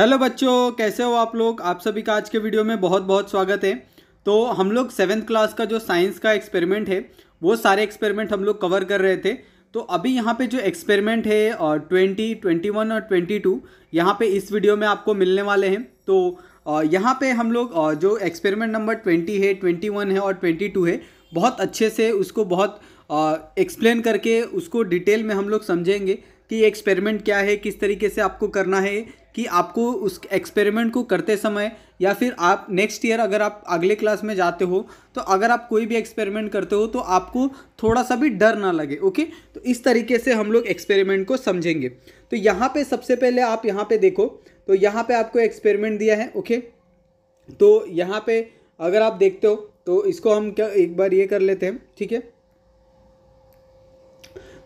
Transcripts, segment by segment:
Hello बच्चों कैसे हो आप लोग आप सभी का आज के वीडियो में बहुत बहुत स्वागत है तो हम लोग सेवन्थ क्लास का जो साइंस का एक्सपेरिमेंट है वो सारे एक्सपेरिमेंट हम लोग कवर कर रहे थे तो अभी यहाँ पे जो एक्सपेरिमेंट है और ट्वेंटी ट्वेंटी वन और ट्वेंटी टू यहाँ पर इस वीडियो में आपको मिलने वाले हैं तो यहाँ पर हम लोग जो एक्सपेरिमेंट नंबर ट्वेंटी है ट्वेंटी वन है और ट्वेंटी टू है बहुत अच्छे से उसको बहुत एक्सप्लेन करके उसको डिटेल में हम लोग समझेंगे कि ये एक्सपेरिमेंट क्या है किस तरीके से आपको करना है कि आपको उस एक्सपेरिमेंट को करते समय या फिर आप नेक्स्ट ईयर अगर आप अगले क्लास में जाते हो तो अगर आप कोई भी एक्सपेरिमेंट करते हो तो आपको थोड़ा सा भी डर ना लगे ओके तो इस तरीके से हम लोग एक्सपेरिमेंट को समझेंगे तो यहाँ पे सबसे पहले आप यहाँ पे देखो तो यहाँ पे आपको एक्सपेरिमेंट दिया है ओके तो यहाँ पे अगर आप देखते हो तो इसको हम क्या एक बार ये कर लेते हैं ठीक है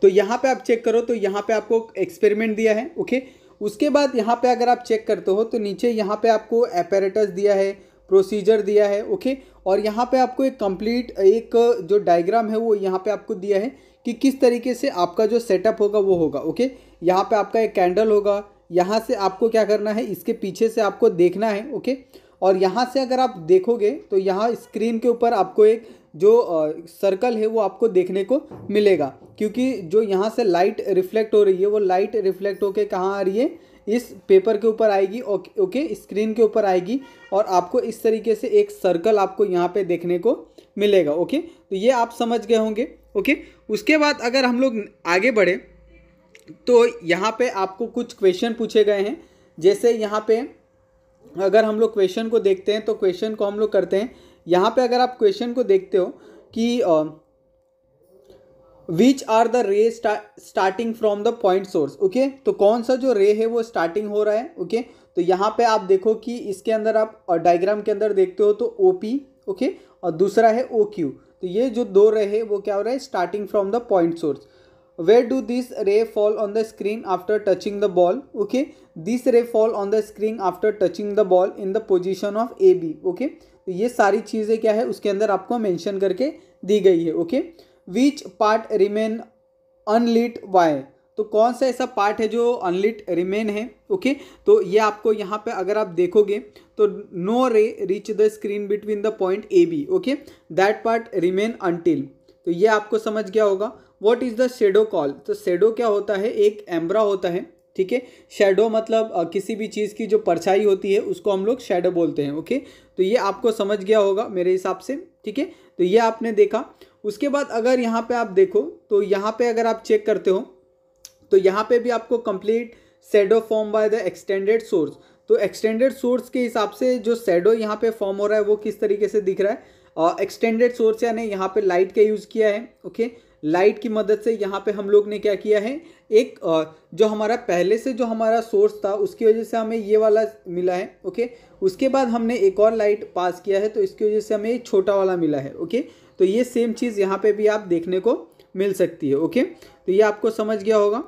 तो यहाँ पर आप चेक करो तो यहाँ पे आपको एक्सपेरिमेंट दिया है ओके okay? उसके बाद यहाँ पे अगर आप चेक करते हो तो नीचे यहाँ पे आपको एपेरेटस दिया है प्रोसीजर दिया है ओके और यहाँ पे आपको एक कंप्लीट एक जो डायग्राम है वो यहाँ पे आपको दिया है कि किस तरीके से आपका जो सेटअप होगा वो होगा ओके यहाँ पे आपका एक कैंडल होगा यहाँ से आपको क्या करना है इसके पीछे से आपको देखना है ओके और यहाँ से अगर आप देखोगे तो यहाँ स्क्रीन के ऊपर आपको एक जो सर्कल है वो आपको देखने को मिलेगा क्योंकि जो यहाँ से लाइट रिफ्लेक्ट हो रही है वो लाइट रिफ्लेक्ट होके कहाँ आ रही है इस पेपर के ऊपर आएगी ओके ओके स्क्रीन के ऊपर आएगी और आपको इस तरीके से एक सर्कल आपको यहाँ पे देखने को मिलेगा ओके तो ये आप समझ गए होंगे ओके उसके बाद अगर हम लोग आगे बढ़े तो यहाँ पे आपको कुछ क्वेश्चन पूछे गए हैं जैसे यहाँ पे अगर हम लोग क्वेश्चन को देखते हैं तो क्वेश्चन को हम लोग करते हैं यहाँ पे अगर आप क्वेश्चन को देखते हो कि which are the ray starting from the point source okay तो कौन सा जो रे है वो स्टार्टिंग हो रहा है ओके okay? तो यहाँ पे आप देखो कि इसके अंदर आप डायग्राम के अंदर देखते हो तो ओ पी ओके और दूसरा है ओ क्यू तो ये जो दो रे है वो क्या हो रहा है starting from the point source do this ray fall on the screen after touching the ball okay this ray fall on the screen after touching the ball in the position of A B okay तो ये सारी चीज़ें क्या है उसके अंदर आपको mention करके दी गई है okay which part remain unlit why तो कौन सा ऐसा पार्ट है जो अनलिट रिमेन है ओके तो ये आपको यहाँ पे अगर आप देखोगे तो no ray reach the screen between the point A B okay that part remain until तो ये आपको समझ गया होगा what is the shadow call तो शेडो क्या होता है एक एम्ब्रा होता है ठीक है शेडो मतलब किसी भी चीज़ की जो परछाई होती है उसको हम लोग शेडो बोलते हैं ओके तो ये आपको समझ गया होगा मेरे हिसाब से ठीक है तो ये आपने देखा उसके बाद अगर यहाँ पे आप देखो तो यहाँ पे अगर आप चेक करते हो तो यहाँ पे भी आपको complete shadow form by the extended source तो एक्सटेंडेड सोर्स के हिसाब से जो शेडो यहाँ पे फॉर्म हो रहा है वो किस तरीके से दिख रहा है एक्सटेंडेड सोर्स यानी यहाँ पे लाइट का यूज़ किया है ओके लाइट की मदद से यहाँ पे हम लोग ने क्या किया है एक जो हमारा पहले से जो हमारा सोर्स था उसकी वजह से हमें ये वाला मिला है ओके उसके बाद हमने एक और लाइट पास किया है तो इसकी वजह से हमें एक छोटा वाला मिला है ओके तो ये सेम चीज़ यहाँ पे भी आप देखने को मिल सकती है ओके तो ये आपको समझ गया होगा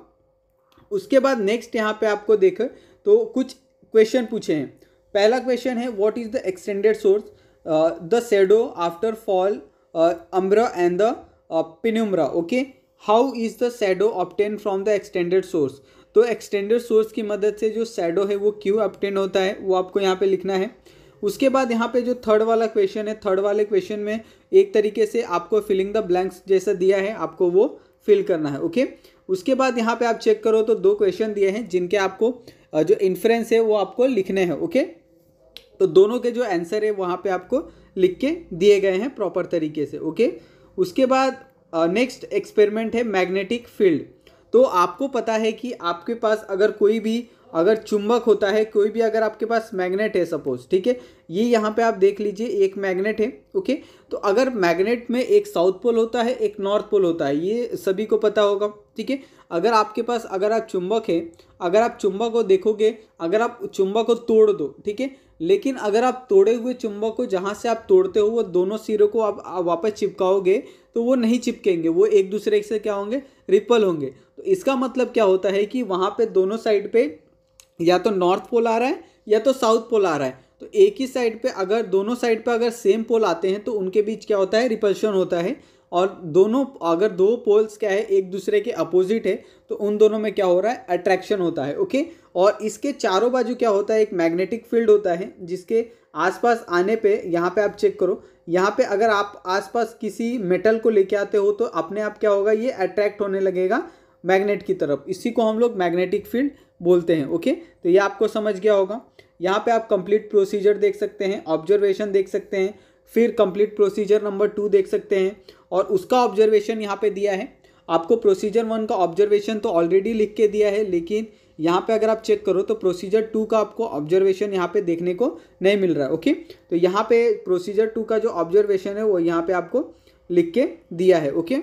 उसके बाद नेक्स्ट यहाँ पे आपको देख तो कुछ क्वेश्चन पूछे हैं पहला क्वेश्चन है what is the extended source the shadow after fall umbra and the penumbra okay how is the shadow obtain from the extended source तो एक्सटेंडेड सोर्स की मदद से जो सैडो है वो क्यों ऑप्टेन होता है वो आपको यहाँ पे लिखना है उसके बाद यहाँ पे जो थर्ड वाला क्वेश्चन है थर्ड वाले क्वेश्चन में एक तरीके से आपको फिलिंग द ब्लैंक्स जैसा दिया है आपको वो फिल करना है ओके उसके बाद यहाँ पे आप चेक करो तो दो क्वेश्चन दिए हैं जिनके आपको जो इन्फ्रेंस है वो आपको लिखने हैं ओके तो दोनों के जो आंसर है वहाँ पे आपको लिख के दिए गए हैं प्रॉपर तरीके से ओके उसके बाद नेक्स्ट एक्सपेरिमेंट है मैग्नेटिक फील्ड तो आपको पता है कि आपके पास अगर कोई भी अगर चुंबक होता है कोई भी अगर आपके पास मैग्नेट है सपोज ठीक है ये यहाँ पे आप देख लीजिए एक मैग्नेट है ओके तो अगर मैग्नेट में एक साउथ पोल होता है एक नॉर्थ पोल होता है ये सभी को पता होगा ठीक है अगर आपके पास अगर आप चुंबक है अगर आप चुंबक को देखोगे अगर आप चुंबक को तोड़ दो ठीक है लेकिन अगर आप तोड़े हुए चुंबक को जहाँ से आप तोड़ते हो वो दोनों सिरों को आप, आप वापस चिपकाओगे तो वो नहीं चिपकेंगे वो एक दूसरे से क्या होंगे रिपल होंगे तो इसका मतलब क्या होता है कि वहाँ पे दोनों साइड पे या तो नॉर्थ पोल आ रहा है या तो साउथ पोल आ रहा है तो एक ही साइड पे अगर दोनों साइड पे अगर सेम पोल आते हैं तो उनके बीच क्या होता है रिपल्शन होता है और दोनों अगर दो पोल्स क्या है एक दूसरे के अपोजिट है तो उन दोनों में क्या हो रहा है अट्रैक्शन होता है ओके और इसके चारों बाजू क्या होता है एक मैग्नेटिक फील्ड होता है जिसके आसपास आने पे यहाँ पे आप चेक करो यहाँ पे अगर आप आसपास किसी मेटल को लेके आते हो तो अपने आप क्या होगा ये अट्रैक्ट होने लगेगा मैग्नेट की तरफ इसी को हम लोग मैग्नेटिक फील्ड बोलते हैं ओके तो ये आपको समझ गया होगा यहाँ पे आप कंप्लीट प्रोसीजर देख सकते हैं ऑब्जर्वेशन देख सकते हैं फिर कंप्लीट प्रोसीजर नंबर टू देख सकते हैं और उसका ऑब्जर्वेशन यहाँ पे दिया है आपको प्रोसीजर वन का ऑब्जर्वेशन तो ऑलरेडी लिख के दिया है लेकिन यहाँ पे अगर आप चेक करो तो प्रोसीजर टू का आपको ऑब्जर्वेशन यहाँ पे देखने को नहीं मिल रहा है ओके तो यहाँ पे प्रोसीजर टू का जो ऑब्जर्वेशन है वो यहाँ पे आपको लिख के दिया है ओके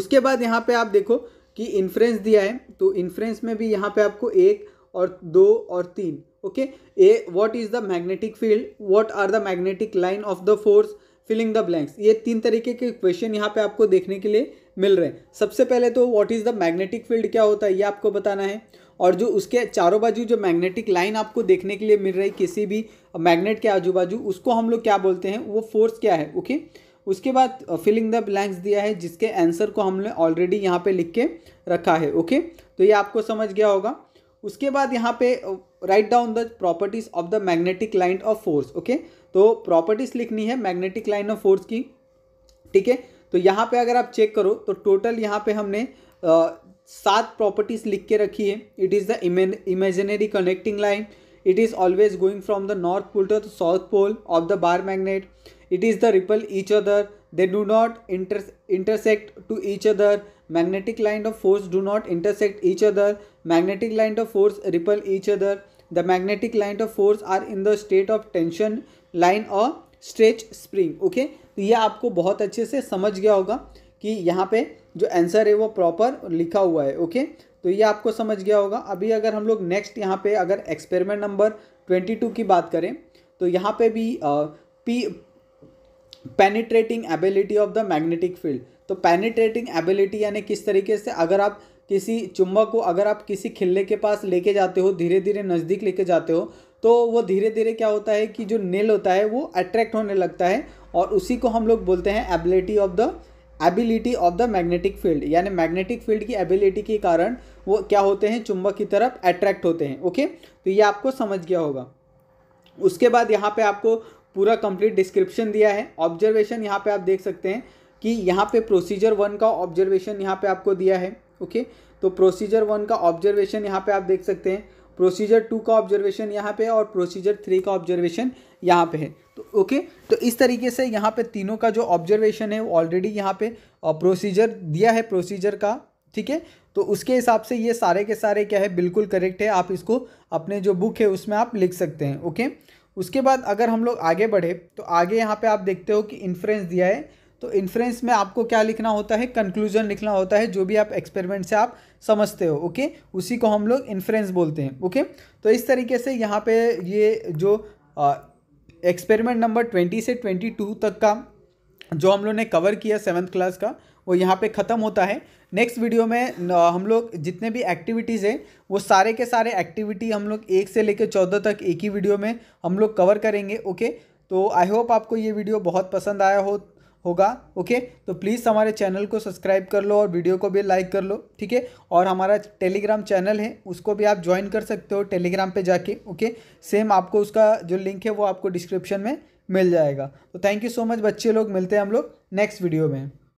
उसके बाद यहाँ पे आप देखो कि इन्फ्रेंस दिया है तो इन्फ्रेंस में भी यहाँ पे आपको एक और दो और तीन okay A what is the magnetic field what are the magnetic line of the force filling the blanks ये तीन तरीके के क्वेश्चन यहाँ पे आपको देखने के लिए मिल रहे हैं सबसे पहले तो what is the magnetic field क्या होता है ये आपको बताना है और जो उसके चारों बाजू जो मैग्नेटिक लाइन आपको देखने के लिए मिल रही किसी भी मैग्नेट के आजू बाजू उसको हम लोग क्या बोलते हैं वो फोर्स क्या है ओके उसके बाद फिलिंग द ब्लैंक्स दिया है जिसके आंसर को हमने ऑलरेडी यहाँ पे लिख के रखा है ओके तो ये आपको समझ गया होगा उसके बाद यहाँ पे write down the properties of the magnetic line of force okay तो प्रॉपर्टीज लिखनी है मैग्नेटिक लाइन ऑफ फोर्स की ठीक है तो यहाँ पे अगर आप चेक करो तो टोटल यहाँ पे हमने सात प्रॉपर्टीज लिख के रखी है it is the imaginary connecting line it is always going from the north pole to the south pole of the bar magnet it is the repel each other they do not inter intersect to each other magnetic line of force do not intersect each other magnetic line of force repel each other the magnetic line of force are in the state of tension line a stretch spring okay तो यह आपको बहुत अच्छे से समझ गया होगा कि यहाँ पे जो आंसर है वो प्रॉपर लिखा हुआ है ओके तो ये आपको समझ गया होगा अभी अगर हम लोग नेक्स्ट यहाँ पे अगर एक्सपेरिमेंट नंबर ट्वेंटी टू की बात करें तो यहाँ पे भी P penetrating ability of the magnetic field तो पेनिट्रेटिंग एबिलिटी यानी किस तरीके से अगर आप किसी चुंबक को अगर आप किसी खिल्ले के पास लेके जाते हो धीरे धीरे नज़दीक लेके जाते हो तो वो धीरे धीरे क्या होता है कि जो नेल होता है वो अट्रैक्ट होने लगता है और उसी को हम लोग बोलते हैं ability of the ability of the magnetic field यानी मैग्नेटिक फील्ड की एबिलिटी के कारण वो क्या होते हैं चुंबक की तरफ अट्रैक्ट होते हैं ओके तो ये आपको समझ गया होगा उसके बाद यहाँ पे आपको पूरा कंप्लीट डिस्क्रिप्शन दिया है ऑब्जर्वेशन यहाँ पे आप देख सकते हैं कि यहाँ पे प्रोसीजर वन का ऑब्जर्वेशन यहाँ पे आपको दिया है ओके तो प्रोसीजर वन का ऑब्जर्वेशन यहाँ पे आप देख सकते हैं प्रोसीजर टू का ऑब्जर्वेशन यहाँ पे है और प्रोसीजर थ्री का ऑब्जर्वेशन यहाँ पे है तो ओके तो इस तरीके से यहाँ पे तीनों का जो ऑब्जर्वेशन है वो ऑलरेडी यहाँ पे प्रोसीजर दिया है प्रोसीजर का ठीक है तो उसके हिसाब से ये सारे के सारे क्या है बिल्कुल करेक्ट है आप इसको अपने जो बुक है उसमें आप लिख सकते हैं ओके उसके बाद अगर हम लोग आगे बढ़े तो आगे यहाँ पर आप देखते हो कि इन्फ्रेंस दिया है तो इन्फ्रेंस में आपको क्या लिखना होता है कंक्लूजन लिखना होता है जो भी आप एक्सपेरिमेंट से आप समझते हो ओके उसी को हम लोग इन्फ्रेंस बोलते हैं ओके तो इस तरीके से यहाँ पे ये जो एक्सपेरिमेंट नंबर ट्वेंटी से ट्वेंटी टू तक का जो हम लोग ने कवर किया सेवन्थ क्लास का वो यहाँ पे ख़त्म होता है नेक्स्ट वीडियो में हम लोग जितने भी एक्टिविटीज़ हैं वो सारे के सारे एक्टिविटी हम लोग एक से लेकर चौदह तक एक ही वीडियो में हम लोग कवर करेंगे ओके तो आई होप आपको ये वीडियो बहुत पसंद आया हो होगा ओके तो प्लीज़ हमारे चैनल को सब्सक्राइब कर लो और वीडियो को भी लाइक कर लो ठीक है और हमारा टेलीग्राम चैनल है उसको भी आप ज्वाइन कर सकते हो टेलीग्राम पे जाके ओके सेम आपको उसका जो लिंक है वो आपको डिस्क्रिप्शन में मिल जाएगा तो थैंक यू सो मच बच्चे लोग मिलते हैं हम लोग नेक्स्ट वीडियो में